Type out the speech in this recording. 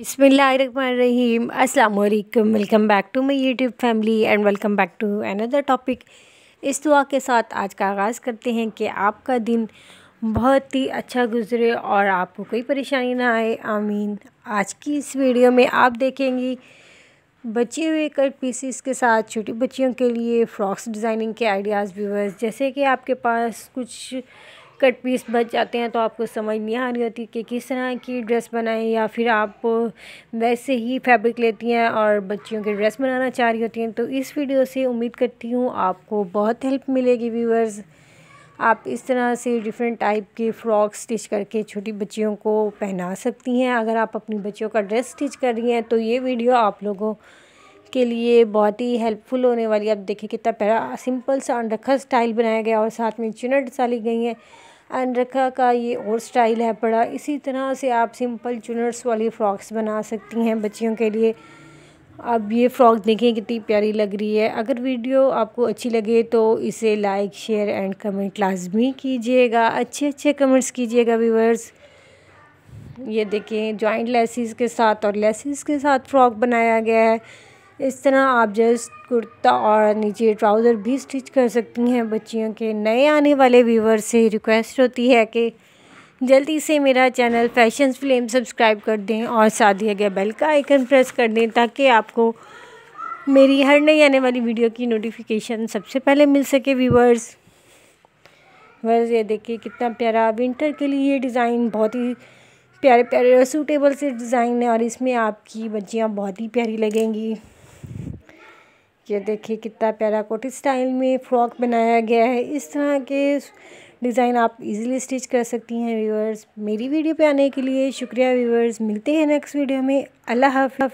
अस्सलाम अल्लाम welcome back to my YouTube family and welcome back to another topic इस दुआ के साथ आज का आगाज़ करते हैं कि आपका दिन बहुत ही अच्छा गुजरे और आपको कोई परेशानी ना आए आमीन आज की इस वीडियो में आप देखेंगी बचे हुए कट पीसीस के साथ छोटी बच्चियों के लिए फ्रॉक्स डिज़ाइनिंग के आइडियाज़ व्यूवर्स जैसे कि आपके पास कुछ कट पीस बच जाते हैं तो आपको समझ नहीं आ रही होती कि किस तरह की ड्रेस बनाएं या फिर आप वैसे ही फैब्रिक लेती हैं और बच्चियों के ड्रेस बनाना चाह रही होती हैं तो इस वीडियो से उम्मीद करती हूँ आपको बहुत हेल्प मिलेगी व्यूवर्स आप इस तरह से डिफरेंट टाइप के फ्रॉक स्टिच करके छोटी बच्चियों को पहना सकती हैं अगर आप अपनी बच्चियों का ड्रेस स्टिच कर रही हैं तो ये वीडियो आप लोगों के लिए बहुत ही हेल्पफुल होने वाली है आप देखिए कितना पहला सिंपल सा अनरखा स्टाइल बनाया गया और साथ में चुनट डाली गई हैं अनरखा का ये और स्टाइल है बड़ा इसी तरह से आप सिंपल चुनर्स वाली फ़्रॉक्स बना सकती हैं बच्चियों के लिए अब ये फ़्रॉक देखें कितनी प्यारी लग रही है अगर वीडियो आपको अच्छी लगे तो इसे लाइक शेयर एंड कमेंट लाजमी कीजिएगा अच्छे अच्छे कमेंट्स कीजिएगा व्यूवर्स ये देखें जॉइंट लेसिस के साथ और लेसिस के साथ फ़्रॉक बनाया गया है इस तरह आप जस्ट कुर्ता और नीचे ट्राउज़र भी स्टिच कर सकती हैं बच्चियों के नए आने वाले व्यूवर से रिक्वेस्ट होती है कि जल्दी से मेरा चैनल फैशन फ्लेम सब्सक्राइब कर दें और साथ ही गया बेल का आइकन प्रेस कर दें ताकि आपको मेरी हर नई आने वाली वीडियो की नोटिफिकेशन सबसे पहले मिल सके व्यूवर्स बस ये देखिए कितना प्यारा विंटर के लिए ये डिज़ाइन बहुत ही प्यारे प्यारे और सूटेबल से डिज़ाइन है और इसमें आपकी बच्चियाँ बहुत ही प्यारी लगेंगी ये देखिए कितना प्यारा कोटी स्टाइल में फ्रॉक बनाया गया है इस तरह के डिज़ाइन आप इजीली स्टिच कर सकती हैं व्यूअर्स मेरी वीडियो पे आने के लिए शुक्रिया व्यूअर्स मिलते हैं नेक्स्ट वीडियो में अल्लाह हाफ